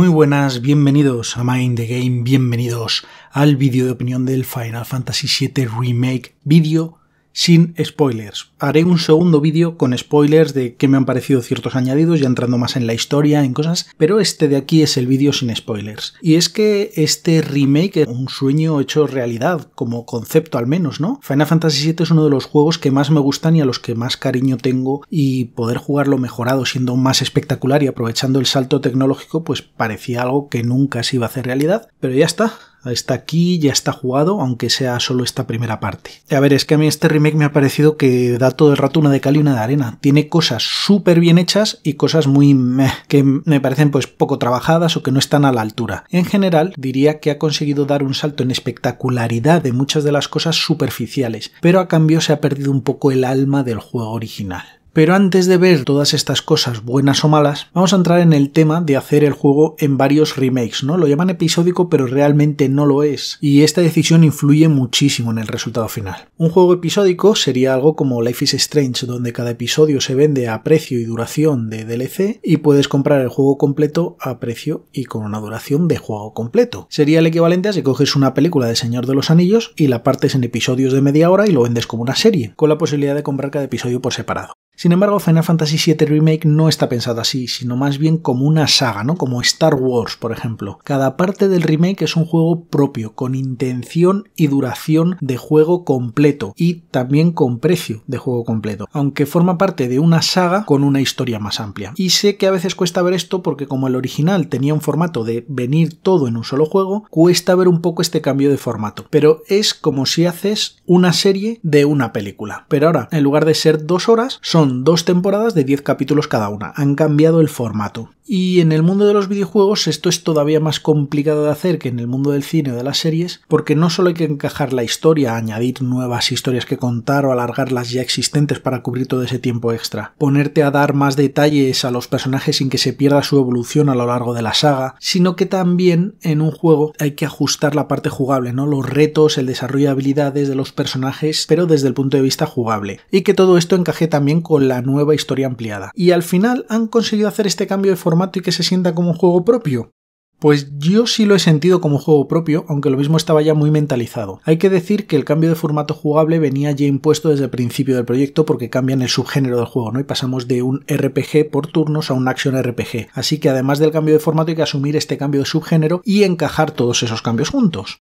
Muy buenas, bienvenidos a Mind the Game, bienvenidos al vídeo de opinión del Final Fantasy VII Remake, vídeo sin spoilers. Haré un segundo vídeo con spoilers de qué me han parecido ciertos añadidos, ya entrando más en la historia, en cosas, pero este de aquí es el vídeo sin spoilers. Y es que este remake es un sueño hecho realidad, como concepto al menos, ¿no? Final Fantasy VII es uno de los juegos que más me gustan y a los que más cariño tengo y poder jugarlo mejorado siendo más espectacular y aprovechando el salto tecnológico pues parecía algo que nunca se iba a hacer realidad, pero ya está, está aquí, ya está jugado, aunque sea solo esta primera parte. A ver, es que a mí este remake me ha parecido que da todo el rato una de cal y una de arena. Tiene cosas súper bien hechas y cosas muy meh, que me parecen pues poco trabajadas o que no están a la altura. En general, diría que ha conseguido dar un salto en espectacularidad de muchas de las cosas superficiales, pero a cambio se ha perdido un poco el alma del juego original. Pero antes de ver todas estas cosas buenas o malas, vamos a entrar en el tema de hacer el juego en varios remakes, ¿no? Lo llaman episódico, pero realmente no lo es, y esta decisión influye muchísimo en el resultado final. Un juego episódico sería algo como Life is Strange, donde cada episodio se vende a precio y duración de DLC y puedes comprar el juego completo a precio y con una duración de juego completo. Sería el equivalente a si coges una película de Señor de los Anillos y la partes en episodios de media hora y lo vendes como una serie, con la posibilidad de comprar cada episodio por separado. Sin embargo, Final Fantasy VII Remake no está pensado así, sino más bien como una saga, ¿no? Como Star Wars, por ejemplo. Cada parte del remake es un juego propio, con intención y duración de juego completo y también con precio de juego completo, aunque forma parte de una saga con una historia más amplia. Y sé que a veces cuesta ver esto porque como el original tenía un formato de venir todo en un solo juego, cuesta ver un poco este cambio de formato, pero es como si haces una serie de una película. Pero ahora, en lugar de ser dos horas, son dos temporadas de 10 capítulos cada una. Han cambiado el formato. Y en el mundo de los videojuegos esto es todavía más complicado de hacer que en el mundo del cine o de las series, porque no solo hay que encajar la historia, añadir nuevas historias que contar o alargar las ya existentes para cubrir todo ese tiempo extra, ponerte a dar más detalles a los personajes sin que se pierda su evolución a lo largo de la saga, sino que también en un juego hay que ajustar la parte jugable, ¿no? Los retos, el desarrollo de habilidades de los personajes, pero desde el punto de vista jugable. Y que todo esto encaje también con la nueva historia ampliada. Y al final han conseguido hacer este cambio de forma y que se sienta como un juego propio? Pues yo sí lo he sentido como juego propio, aunque lo mismo estaba ya muy mentalizado. Hay que decir que el cambio de formato jugable venía ya impuesto desde el principio del proyecto porque cambian el subgénero del juego, ¿no? Y pasamos de un RPG por turnos a un action RPG. Así que además del cambio de formato hay que asumir este cambio de subgénero y encajar todos esos cambios juntos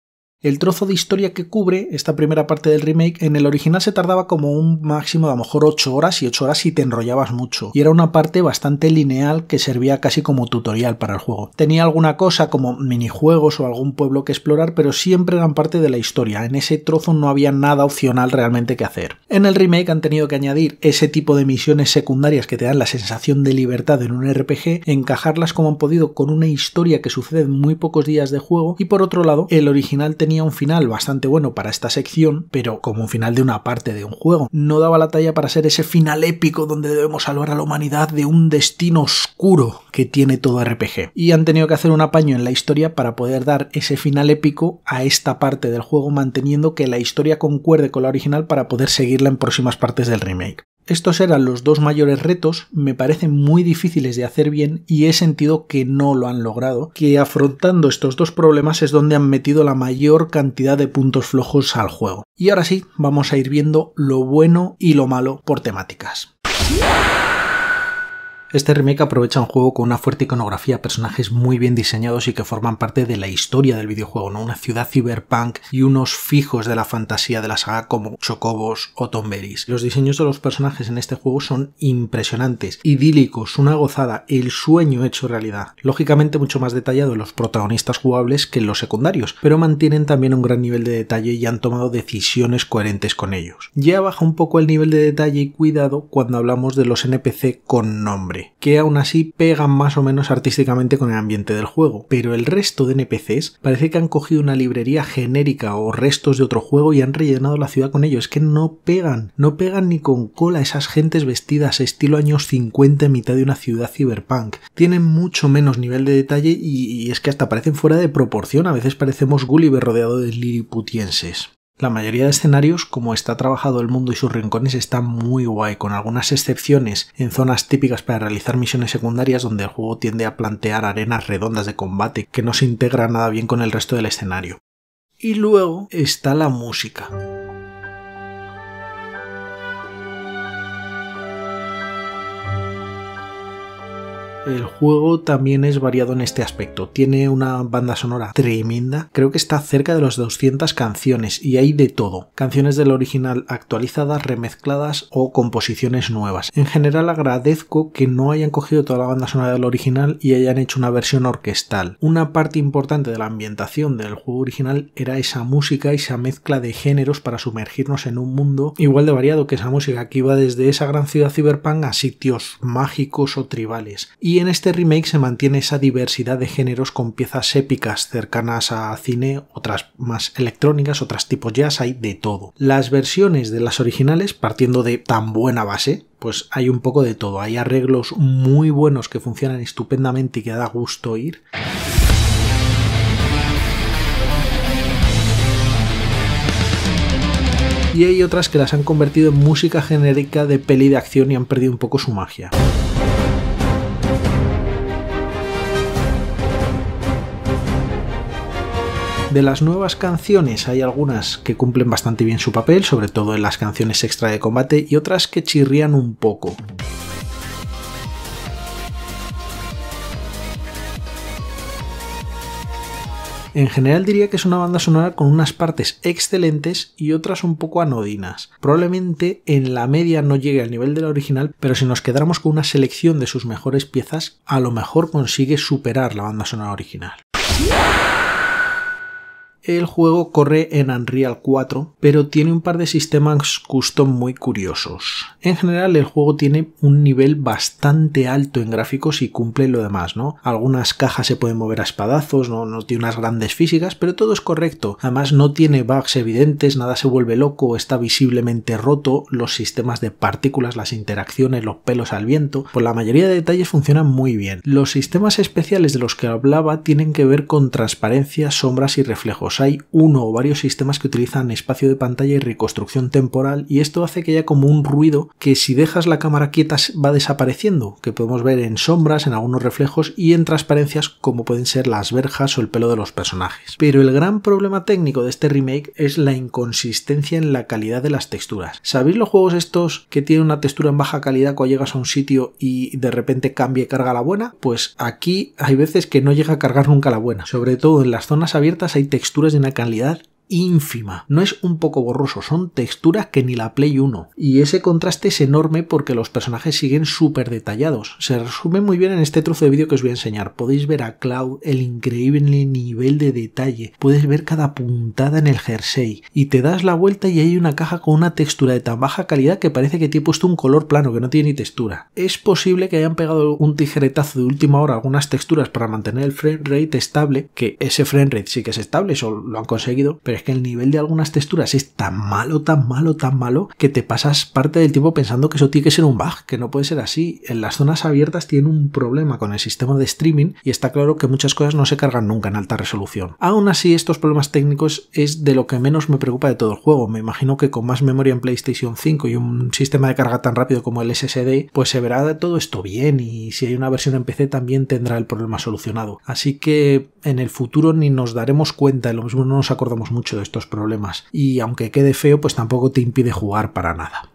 el trozo de historia que cubre esta primera parte del remake, en el original se tardaba como un máximo de a lo mejor 8 horas y 8 horas si te enrollabas mucho. Y era una parte bastante lineal que servía casi como tutorial para el juego. Tenía alguna cosa como minijuegos o algún pueblo que explorar, pero siempre eran parte de la historia. En ese trozo no había nada opcional realmente que hacer. En el remake han tenido que añadir ese tipo de misiones secundarias que te dan la sensación de libertad en un RPG, encajarlas como han podido con una historia que sucede en muy pocos días de juego y por otro lado, el original tenía un final bastante bueno para esta sección, pero como un final de una parte de un juego. No daba la talla para ser ese final épico donde debemos salvar a la humanidad de un destino oscuro que tiene todo RPG. Y han tenido que hacer un apaño en la historia para poder dar ese final épico a esta parte del juego manteniendo que la historia concuerde con la original para poder seguirla en próximas partes del remake. Estos eran los dos mayores retos, me parecen muy difíciles de hacer bien y he sentido que no lo han logrado, que afrontando estos dos problemas es donde han metido la mayor cantidad de puntos flojos al juego. Y ahora sí, vamos a ir viendo lo bueno y lo malo por temáticas. Este remake aprovecha un juego con una fuerte iconografía, personajes muy bien diseñados y que forman parte de la historia del videojuego, ¿no? Una ciudad cyberpunk y unos fijos de la fantasía de la saga como Chocobos o Tomberis. Los diseños de los personajes en este juego son impresionantes, idílicos, una gozada, el sueño hecho realidad. Lógicamente mucho más detallado en los protagonistas jugables que en los secundarios, pero mantienen también un gran nivel de detalle y han tomado decisiones coherentes con ellos. Ya baja un poco el nivel de detalle y cuidado cuando hablamos de los NPC con nombre que aún así pegan más o menos artísticamente con el ambiente del juego, pero el resto de NPCs parece que han cogido una librería genérica o restos de otro juego y han rellenado la ciudad con ello, es que no pegan, no pegan ni con cola esas gentes vestidas estilo años 50 en mitad de una ciudad cyberpunk, tienen mucho menos nivel de detalle y, es que hasta parecen fuera de proporción, a veces parecemos Gulliver rodeado de liliputienses. La mayoría de escenarios, como está trabajado el mundo y sus rincones, está muy guay, con algunas excepciones en zonas típicas para realizar misiones secundarias donde el juego tiende a plantear arenas redondas de combate que no se integra nada bien con el resto del escenario. Y luego está la música. El juego también es variado en este aspecto. Tiene una banda sonora tremenda. Creo que está cerca de las 200 canciones y hay de todo. Canciones del original actualizadas, remezcladas o composiciones nuevas. En general agradezco que no hayan cogido toda la banda sonora del original y hayan hecho una versión orquestal. Una parte importante de la ambientación del juego original era esa música, y esa mezcla de géneros para sumergirnos en un mundo igual de variado que esa música que iba desde esa gran ciudad ciberpunk a sitios mágicos o tribales. Y y en este remake se mantiene esa diversidad de géneros con piezas épicas cercanas a cine, otras más electrónicas, otras tipo jazz, hay de todo. Las versiones de las originales, partiendo de tan buena base, pues hay un poco de todo. Hay arreglos muy buenos que funcionan estupendamente y que da gusto ir. Y hay otras que las han convertido en música genérica de peli de acción y han perdido un poco su magia. De las nuevas canciones hay algunas que cumplen bastante bien su papel, sobre todo en las canciones extra de combate, y otras que chirrían un poco. En general diría que es una banda sonora con unas partes excelentes y otras un poco anodinas. Probablemente en la media no llegue al nivel de la original, pero si nos quedamos con una selección de sus mejores piezas, a lo mejor consigue superar la banda sonora original. El juego corre en Unreal 4, pero tiene un par de sistemas custom muy curiosos. En general, el juego tiene un nivel bastante alto en gráficos y cumple lo demás, ¿no? Algunas cajas se pueden mover a espadazos, no, no tiene unas grandes físicas, pero todo es correcto. Además, no tiene bugs evidentes, nada se vuelve loco, está visiblemente roto, los sistemas de partículas, las interacciones, los pelos al viento, por la mayoría de detalles funcionan muy bien. Los sistemas especiales de los que hablaba tienen que ver con transparencia, sombras y reflejos hay uno o varios sistemas que utilizan espacio de pantalla y reconstrucción temporal y esto hace que haya como un ruido que si dejas la cámara quieta va desapareciendo, que podemos ver en sombras, en algunos reflejos y en transparencias como pueden ser las verjas o el pelo de los personajes. Pero el gran problema técnico de este remake es la inconsistencia en la calidad de las texturas. ¿Sabéis los juegos estos que tienen una textura en baja calidad cuando llegas a un sitio y de repente cambia y carga la buena? Pues aquí hay veces que no llega a cargar nunca la buena. Sobre todo en las zonas abiertas hay texturas en la calidad ínfima. No es un poco borroso, son texturas que ni la Play 1. Y ese contraste es enorme porque los personajes siguen súper detallados. Se resume muy bien en este trozo de vídeo que os voy a enseñar. Podéis ver a Cloud el increíble nivel de detalle. Puedes ver cada puntada en el jersey. Y te das la vuelta y hay una caja con una textura de tan baja calidad que parece que te he puesto un color plano que no tiene ni textura. Es posible que hayan pegado un tijeretazo de última hora algunas texturas para mantener el frame rate estable, que ese frame rate sí que es estable, eso lo han conseguido, es que el nivel de algunas texturas es tan malo, tan malo, tan malo, que te pasas parte del tiempo pensando que eso tiene que ser un bug, que no puede ser así. En las zonas abiertas tiene un problema con el sistema de streaming y está claro que muchas cosas no se cargan nunca en alta resolución. Aún así, estos problemas técnicos es de lo que menos me preocupa de todo el juego. Me imagino que con más memoria en PlayStation 5 y un sistema de carga tan rápido como el SSD, pues se verá todo esto bien y si hay una versión en PC también tendrá el problema solucionado. Así que en el futuro ni nos daremos cuenta, lo mismo no nos acordamos mucho de estos problemas y aunque quede feo pues tampoco te impide jugar para nada.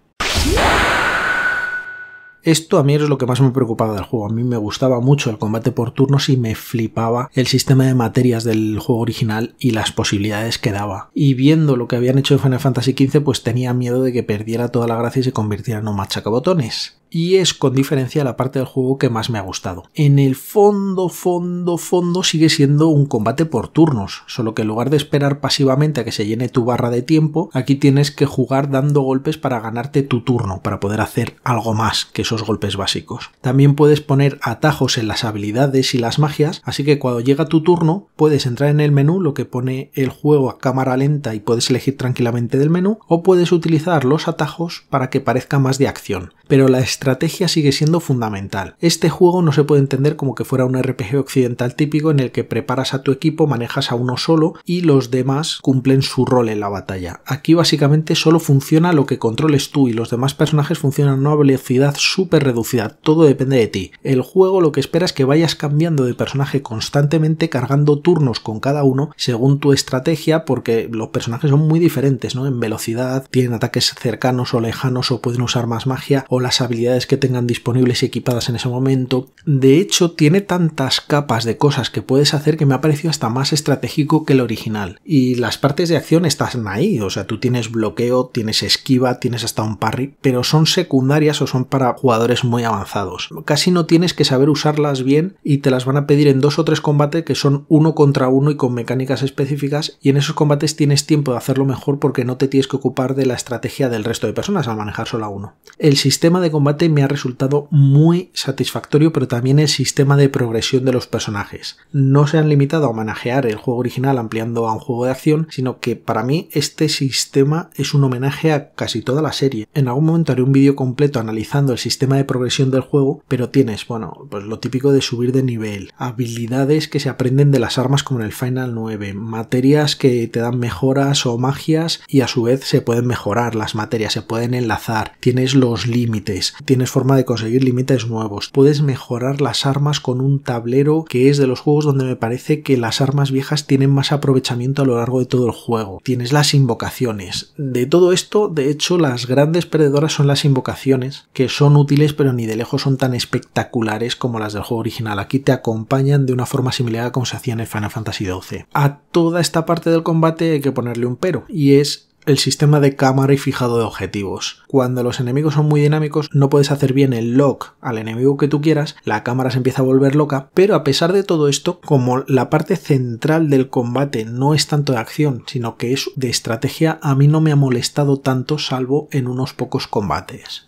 Esto a mí es lo que más me preocupaba del juego. A mí me gustaba mucho el combate por turnos y me flipaba el sistema de materias del juego original y las posibilidades que daba. Y viendo lo que habían hecho en Final Fantasy XV, pues tenía miedo de que perdiera toda la gracia y se convirtiera en un machacabotones. Y es con diferencia la parte del juego que más me ha gustado. En el fondo, fondo, fondo sigue siendo un combate por turnos, solo que en lugar de esperar pasivamente a que se llene tu barra de tiempo, aquí tienes que jugar dando golpes para ganarte tu turno, para poder hacer algo más, que esos golpes básicos. También puedes poner atajos en las habilidades y las magias, así que cuando llega tu turno puedes entrar en el menú, lo que pone el juego a cámara lenta y puedes elegir tranquilamente del menú, o puedes utilizar los atajos para que parezca más de acción. Pero la estrategia sigue siendo fundamental. Este juego no se puede entender como que fuera un RPG occidental típico en el que preparas a tu equipo, manejas a uno solo y los demás cumplen su rol en la batalla. Aquí básicamente solo funciona lo que controles tú y los demás personajes funcionan a una velocidad reducida, todo depende de ti. El juego lo que espera es que vayas cambiando de personaje constantemente, cargando turnos con cada uno según tu estrategia, porque los personajes son muy diferentes, ¿no? En velocidad, tienen ataques cercanos o lejanos, o pueden usar más magia, o las habilidades que tengan disponibles y equipadas en ese momento. De hecho, tiene tantas capas de cosas que puedes hacer que me ha parecido hasta más estratégico que el original. Y las partes de acción están ahí, o sea, tú tienes bloqueo, tienes esquiva, tienes hasta un parry, pero son secundarias o son para jugar jugadores muy avanzados. Casi no tienes que saber usarlas bien y te las van a pedir en dos o tres combates que son uno contra uno y con mecánicas específicas y en esos combates tienes tiempo de hacerlo mejor porque no te tienes que ocupar de la estrategia del resto de personas al manejar solo a uno. El sistema de combate me ha resultado muy satisfactorio pero también el sistema de progresión de los personajes. No se han limitado a homenajear el juego original ampliando a un juego de acción, sino que para mí este sistema es un homenaje a casi toda la serie. En algún momento haré un vídeo completo analizando el sistema de progresión del juego, pero tienes, bueno, pues lo típico de subir de nivel, habilidades que se aprenden de las armas como en el Final 9, materias que te dan mejoras o magias y a su vez se pueden mejorar las materias, se pueden enlazar, tienes los límites, tienes forma de conseguir límites nuevos, puedes mejorar las armas con un tablero que es de los juegos donde me parece que las armas viejas tienen más aprovechamiento a lo largo de todo el juego, tienes las invocaciones, de todo esto, de hecho, las grandes perdedoras son las invocaciones, que son pero ni de lejos son tan espectaculares como las del juego original. Aquí te acompañan de una forma similar a como se hacía en el Final Fantasy XII. A toda esta parte del combate hay que ponerle un pero, y es el sistema de cámara y fijado de objetivos. Cuando los enemigos son muy dinámicos, no puedes hacer bien el lock al enemigo que tú quieras, la cámara se empieza a volver loca, pero a pesar de todo esto, como la parte central del combate no es tanto de acción, sino que es de estrategia, a mí no me ha molestado tanto salvo en unos pocos combates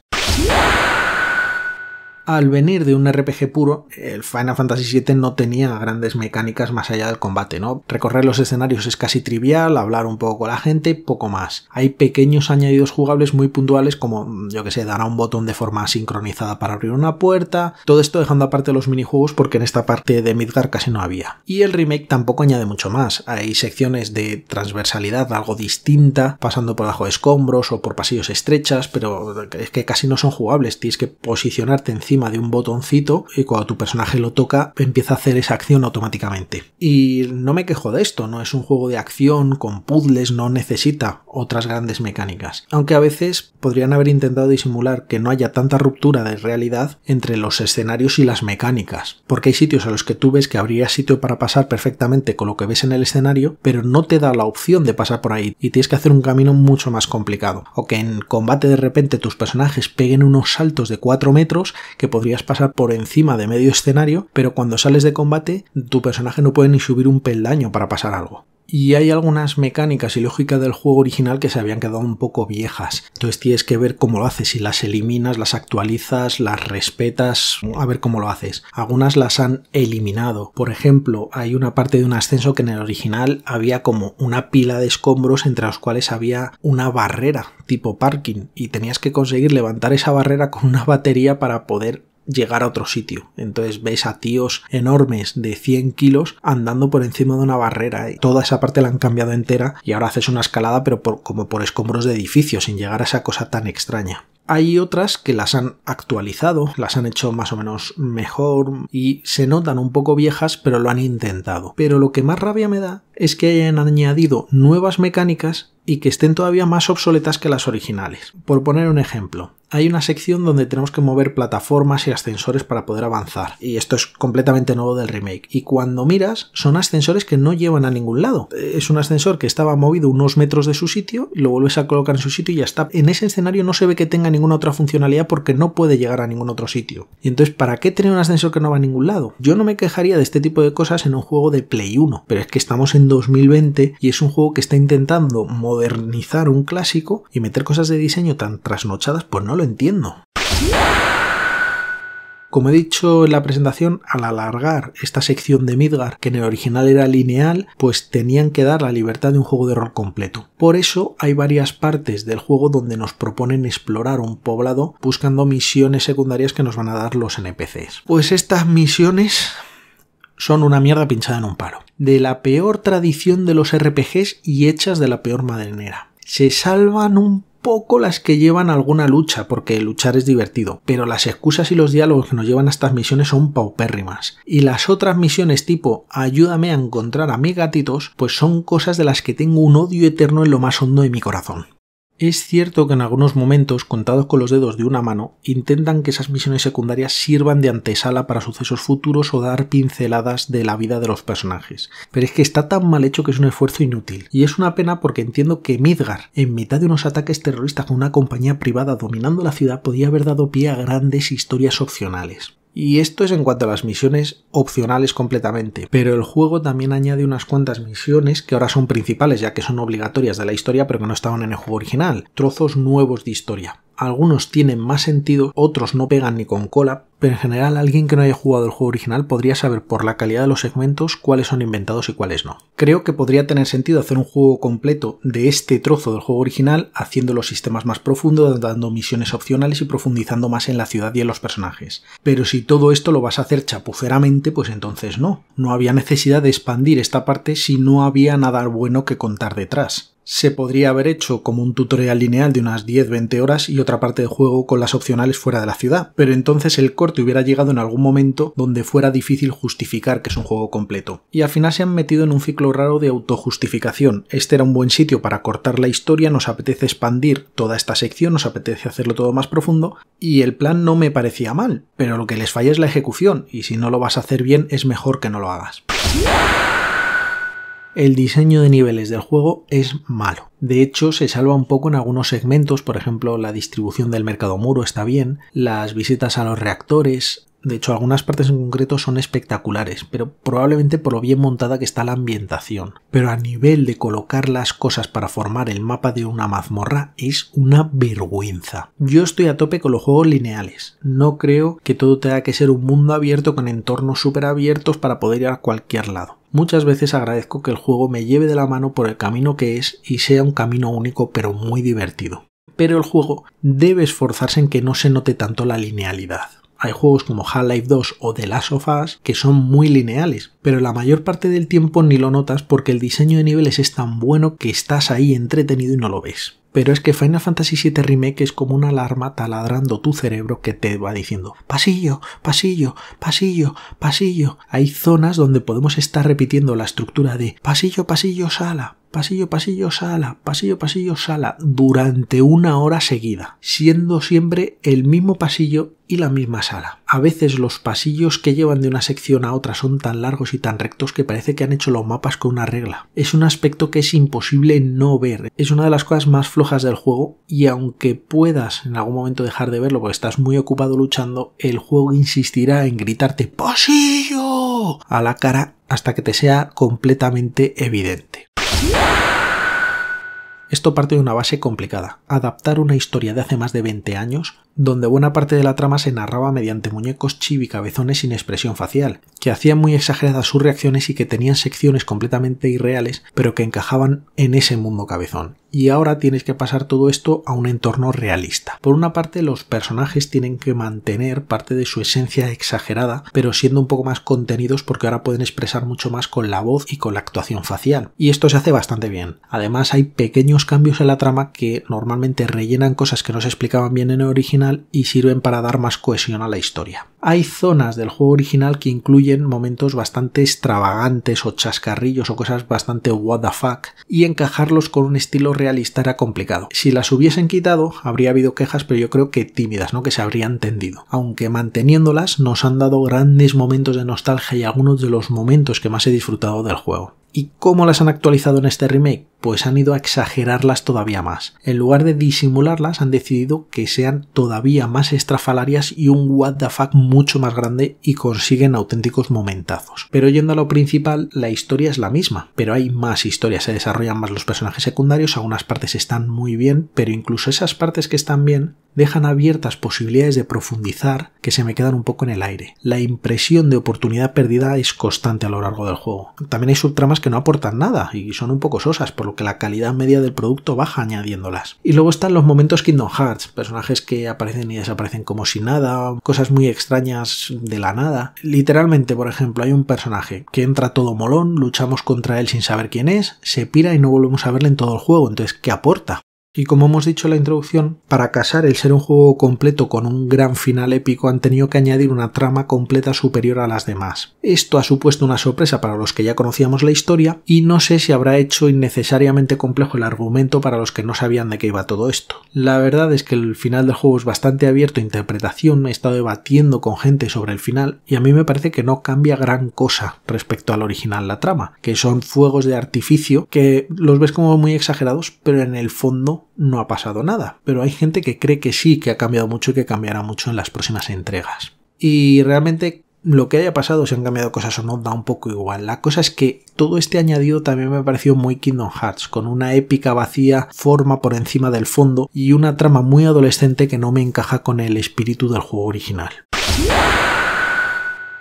al venir de un RPG puro, el Final Fantasy VII no tenía grandes mecánicas más allá del combate, ¿no? Recorrer los escenarios es casi trivial, hablar un poco con la gente, poco más. Hay pequeños añadidos jugables muy puntuales como, mm, yo que sé, dar a un botón de forma sincronizada para abrir una puerta, todo esto dejando aparte los minijuegos porque en esta parte de Midgar casi no había. Y el remake tampoco añade mucho más, hay secciones de transversalidad algo distinta, pasando por bajo escombros o por pasillos estrechas, pero es que casi no son jugables, tienes que posicionarte encima de un botoncito y cuando tu personaje lo toca empieza a hacer esa acción automáticamente. Y no me quejo de esto, no es un juego de acción con puzzles, no necesita otras grandes mecánicas. Aunque a veces podrían haber intentado disimular que no haya tanta ruptura de realidad entre los escenarios y las mecánicas, porque hay sitios a los que tú ves que habría sitio para pasar perfectamente con lo que ves en el escenario, pero no te da la opción de pasar por ahí y tienes que hacer un camino mucho más complicado. O que en combate de repente tus personajes peguen unos saltos de 4 metros que podrías pasar por encima de medio escenario, pero cuando sales de combate tu personaje no puede ni subir un peldaño para pasar algo y hay algunas mecánicas y lógica del juego original que se habían quedado un poco viejas. Entonces tienes que ver cómo lo haces, si las eliminas, las actualizas, las respetas, a ver cómo lo haces. Algunas las han eliminado. Por ejemplo, hay una parte de un ascenso que en el original había como una pila de escombros entre los cuales había una barrera tipo parking y tenías que conseguir levantar esa barrera con una batería para poder llegar a otro sitio. Entonces ves a tíos enormes de 100 kilos andando por encima de una barrera. Y eh. toda esa parte la han cambiado entera y ahora haces una escalada pero como por escombros de edificios sin llegar a esa cosa tan extraña. Hay otras que las han actualizado, las han hecho más o menos mejor y se notan un poco viejas, pero lo han intentado. Pero lo que más rabia me da es que hayan añadido nuevas mecánicas y que estén todavía más obsoletas que las originales. Por poner un ejemplo, hay una sección donde tenemos que mover plataformas y ascensores para poder avanzar. Y esto es completamente nuevo del remake. Y cuando miras, son ascensores que no llevan a ningún lado. Es un ascensor que estaba movido unos metros de su sitio, lo vuelves a colocar en su sitio y ya está. En ese escenario no se ve que tenga ninguna otra funcionalidad porque no puede llegar a ningún otro sitio. Y entonces, ¿para qué tener un ascensor que no va a ningún lado? Yo no me quejaría de este tipo de cosas en un juego de Play 1, pero es que estamos en 2020 y es un juego que está intentando modernizar un clásico y meter cosas de diseño tan trasnochadas, pues no lo entiendo. Como he dicho en la presentación, al alargar esta sección de Midgar, que en el original era lineal, pues tenían que dar la libertad de un juego de rol completo. Por eso hay varias partes del juego donde nos proponen explorar un poblado buscando misiones secundarias que nos van a dar los NPCs. Pues estas misiones son una mierda pinchada en un paro De la peor tradición de los RPGs y hechas de la peor madrenera, Se salvan un poco las que llevan alguna lucha, porque luchar es divertido, pero las excusas y los diálogos que nos llevan a estas misiones son paupérrimas. Y las otras misiones tipo ayúdame a encontrar a mis gatitos, pues son cosas de las que tengo un odio eterno en lo más hondo de mi corazón. Es cierto que en algunos momentos, contados con los dedos de una mano, intentan que esas misiones secundarias sirvan de antesala para sucesos futuros o dar pinceladas de la vida de los personajes, pero es que está tan mal hecho que es un esfuerzo inútil, y es una pena porque entiendo que Midgar, en mitad de unos ataques terroristas con una compañía privada dominando la ciudad, podía haber dado pie a grandes historias opcionales. Y esto es en cuanto a las misiones opcionales completamente, pero el juego también añade unas cuantas misiones que ahora son principales ya que son obligatorias de la historia pero que no estaban en el juego original, trozos nuevos de historia. Algunos tienen más sentido, otros no pegan ni con cola, pero en general alguien que no haya jugado el juego original podría saber por la calidad de los segmentos cuáles son inventados y cuáles no. Creo que podría tener sentido hacer un juego completo de este trozo del juego original, haciendo los sistemas más profundos, dando misiones opcionales y profundizando más en la ciudad y en los personajes. Pero si todo esto lo vas a hacer chapuceramente, pues entonces no. No había necesidad de expandir esta parte si no había nada bueno que contar detrás se podría haber hecho como un tutorial lineal de unas 10-20 horas y otra parte de juego con las opcionales fuera de la ciudad, pero entonces el corte hubiera llegado en algún momento donde fuera difícil justificar que es un juego completo. Y al final se han metido en un ciclo raro de autojustificación. Este era un buen sitio para cortar la historia, nos apetece expandir toda esta sección, nos apetece hacerlo todo más profundo, y el plan no me parecía mal, pero lo que les falla es la ejecución, y si no lo vas a hacer bien es mejor que no lo hagas el diseño de niveles del juego es malo. De hecho, se salva un poco en algunos segmentos, por ejemplo, la distribución del mercado muro está bien, las visitas a los reactores, de hecho, algunas partes en concreto son espectaculares, pero probablemente por lo bien montada que está la ambientación. Pero a nivel de colocar las cosas para formar el mapa de una mazmorra es una vergüenza. Yo estoy a tope con los juegos lineales. No creo que todo tenga que ser un mundo abierto con entornos súper abiertos para poder ir a cualquier lado. Muchas veces agradezco que el juego me lleve de la mano por el camino que es y sea un camino único pero muy divertido. Pero el juego debe esforzarse en que no se note tanto la linealidad. Hay juegos como Half-Life 2 o The Last of Us que son muy lineales, pero la mayor parte del tiempo ni lo notas porque el diseño de niveles es tan bueno que estás ahí entretenido y no lo ves. Pero es que Final Fantasy VII Remake es como una alarma taladrando tu cerebro que te va diciendo pasillo, pasillo, pasillo, pasillo. Hay zonas donde podemos estar repitiendo la estructura de pasillo, pasillo, sala, pasillo, pasillo, sala, pasillo, pasillo, sala, durante una hora seguida, siendo siempre el mismo pasillo y la misma sala. A veces los pasillos que llevan de una sección a otra son tan largos y tan rectos que parece que han hecho los mapas con una regla. Es un aspecto que es imposible no ver. Es una de las cosas más flojas del juego y aunque puedas en algún momento dejar de verlo porque estás muy ocupado luchando, el juego insistirá en gritarte ¡Pasillo! a la cara hasta que te sea completamente evidente. Esto parte de una base complicada, adaptar una historia de hace más de 20 años, donde buena parte de la trama se narraba mediante muñecos chibi cabezones sin expresión facial, que hacían muy exageradas sus reacciones y que tenían secciones completamente irreales, pero que encajaban en ese mundo cabezón y ahora tienes que pasar todo esto a un entorno realista. Por una parte, los personajes tienen que mantener parte de su esencia exagerada, pero siendo un poco más contenidos porque ahora pueden expresar mucho más con la voz y con la actuación facial. Y esto se hace bastante bien. Además, hay pequeños cambios en la trama que normalmente rellenan cosas que no se explicaban bien en el original y sirven para dar más cohesión a la historia hay zonas del juego original que incluyen momentos bastante extravagantes o chascarrillos o cosas bastante what the fuck y encajarlos con un estilo realista era complicado. Si las hubiesen quitado habría habido quejas pero yo creo que tímidas, ¿no? Que se habrían tendido. Aunque manteniéndolas nos han dado grandes momentos de nostalgia y algunos de los momentos que más he disfrutado del juego. ¿Y cómo las han actualizado en este remake? Pues han ido a exagerarlas todavía más. En lugar de disimularlas, han decidido que sean todavía más estrafalarias y un what the fuck mucho más grande y consiguen auténticos momentazos. Pero yendo a lo principal, la historia es la misma, pero hay más historias, se desarrollan más los personajes secundarios, algunas partes están muy bien, pero incluso esas partes que están bien dejan abiertas posibilidades de profundizar que se me quedan un poco en el aire. La impresión de oportunidad perdida es constante a lo largo del juego. También hay subtramas que no aportan nada y son un poco sosas, por lo que la calidad media del producto baja añadiéndolas. Y luego están los momentos Kingdom Hearts, personajes que aparecen y desaparecen como si nada, cosas muy extrañas de la nada. Literalmente, por ejemplo, hay un personaje que entra todo molón, luchamos contra él sin saber quién es, se pira y no volvemos a verle en todo el juego, entonces, ¿qué aporta? Y como hemos dicho en la introducción, para casar el ser un juego completo con un gran final épico han tenido que añadir una trama completa superior a las demás. Esto ha supuesto una sorpresa para los que ya conocíamos la historia y no sé si habrá hecho innecesariamente complejo el argumento para los que no sabían de qué iba todo esto. La verdad es que el final del juego es bastante abierto a interpretación, he estado debatiendo con gente sobre el final y a mí me parece que no cambia gran cosa respecto al original la trama, que son fuegos de artificio que los ves como muy exagerados, pero en el fondo no, ha pasado nada. Pero hay gente que cree que sí, que ha cambiado mucho y que cambiará mucho en las próximas entregas. Y realmente lo que haya pasado, si han cambiado cosas o no, da un poco igual. La cosa es que todo este añadido también me pareció muy Kingdom Hearts, con una épica vacía, forma por encima del fondo y una trama muy adolescente que no me encaja con el espíritu del juego original.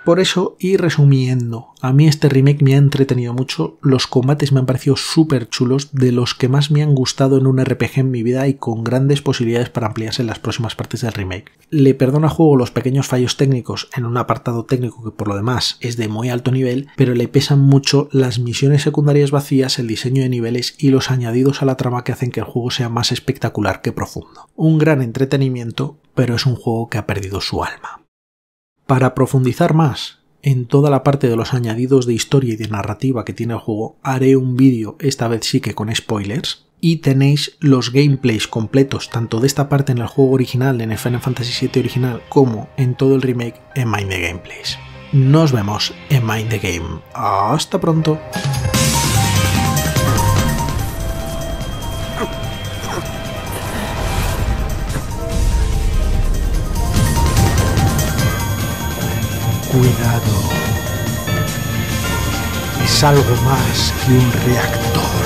Por eso, y resumiendo, a mí este remake me ha entretenido mucho, los combates me han parecido súper chulos, de los que más me han gustado en un RPG en mi vida y con grandes posibilidades para ampliarse en las próximas partes del remake. Le perdona a juego los pequeños fallos técnicos en un apartado técnico que por lo demás es de muy alto nivel, pero le pesan mucho las misiones secundarias vacías, el diseño de niveles y los añadidos a la trama que hacen que el juego sea más espectacular que profundo. Un gran entretenimiento, pero es un juego que ha perdido su alma. Para profundizar más en toda la parte de los añadidos de historia y de narrativa que tiene el juego, haré un vídeo, esta vez sí que con spoilers, y tenéis los gameplays completos, tanto de esta parte en el juego original, en el Final Fantasy VII original, como en todo el remake en Mind the Gameplays. Nos vemos en Mind the Game. Hasta pronto. cuidado. Es algo más que un reactor.